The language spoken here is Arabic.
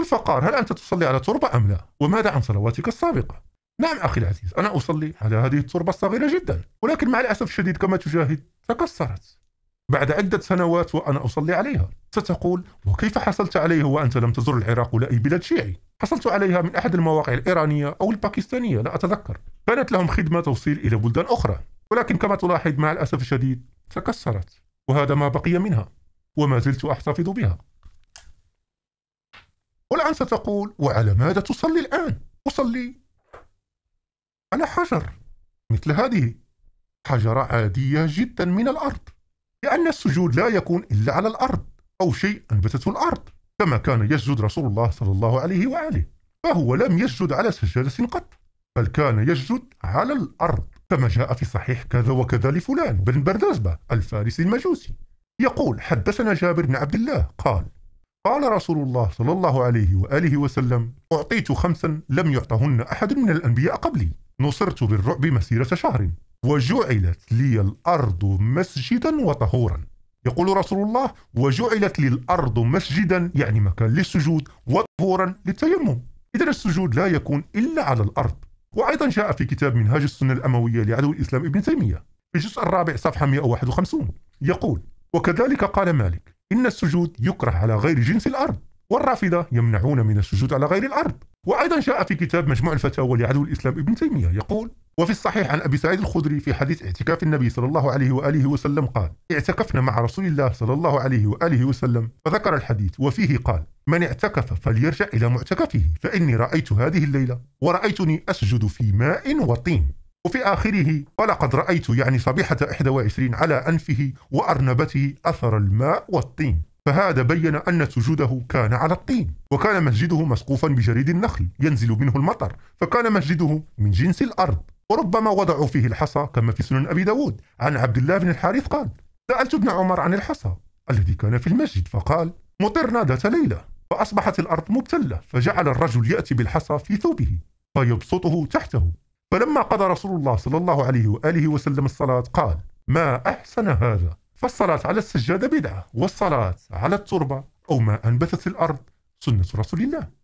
والفقار هل أنت تصلي على تربة أم لا وماذا عن صلواتك السابقة نعم أخي العزيز أنا أصلي على هذه التربة الصغيرة جدا ولكن مع الأسف الشديد كما تشاهد تكسرت بعد عدة سنوات وأنا أصلي عليها ستقول وكيف حصلت عليها وأنت لم تزر العراق ولا أي بلاد شيعي حصلت عليها من أحد المواقع الإيرانية أو الباكستانية لا أتذكر كانت لهم خدمة توصيل إلى بلدان أخرى ولكن كما تلاحظ مع الأسف الشديد تكسرت وهذا ما بقي منها وما زلت أحتفظ بها والآن ستقول وعلى ماذا تصلي الآن؟ أصلي على حجر مثل هذه حجرة عادية جدا من الأرض لأن السجود لا يكون إلا على الأرض أو شيء أنبتته الأرض كما كان يسجد رسول الله صلى الله عليه وآله فهو لم يسجد على سجادة قط بل كان يسجد على الأرض كما جاء في صحيح كذا وكذا لفلان بن بردازبة الفارسي المجوسي يقول حدثنا جابر بن عبد الله قال قال رسول الله صلى الله عليه وآله وسلم أعطيت خمسا لم يعطهن أحد من الأنبياء قبلي نصرت بالرعب مسيرة شهر وجعلت لي الأرض مسجدا وطهورا يقول رسول الله وجعلت لي الأرض مسجدا يعني مكان للسجود وطهورا للتيمم إذا السجود لا يكون إلا على الأرض وأيضا جاء في كتاب منهاج السنة الأموية لعدو الإسلام ابن تيمية في الجزء الرابع صفحة 151 يقول وكذلك قال مالك إن السجود يكره على غير جنس الأرض والرافضة يمنعون من السجود على غير الأرض وأيضا جاء في كتاب مجموع الفتاوى لعدو الإسلام ابن تيمية يقول وفي الصحيح عن أبي سعيد الخدري في حديث اعتكاف النبي صلى الله عليه وآله وسلم قال اعتكفنا مع رسول الله صلى الله عليه وآله وسلم فذكر الحديث وفيه قال من اعتكف فليرجع إلى معتكفه فإني رأيت هذه الليلة ورأيتني أسجد في ماء وطين وفي آخره ولقد رأيت يعني صبيحة 21 على أنفه وأرنبته أثر الماء والطين فهذا بين أن سجوده كان على الطين وكان مسجده مسقوفا بجريد النخل ينزل منه المطر فكان مسجده من جنس الأرض وربما وضعوا فيه الحصى كما في سنن أبي داود عن عبد الله بن الحارث قال سألت ابن عمر عن الحصى الذي كان في المسجد فقال مطرنا ذات ليلة فأصبحت الأرض مبتلة فجعل الرجل يأتي بالحصى في ثوبه فيبسطه تحته فلما قضى رسول الله صلى الله عليه وآله وسلم الصلاة قال ما أحسن هذا فالصلاة على السجادة بدعة والصلاة على التربة أو ما أنبتت الأرض سنة رسول الله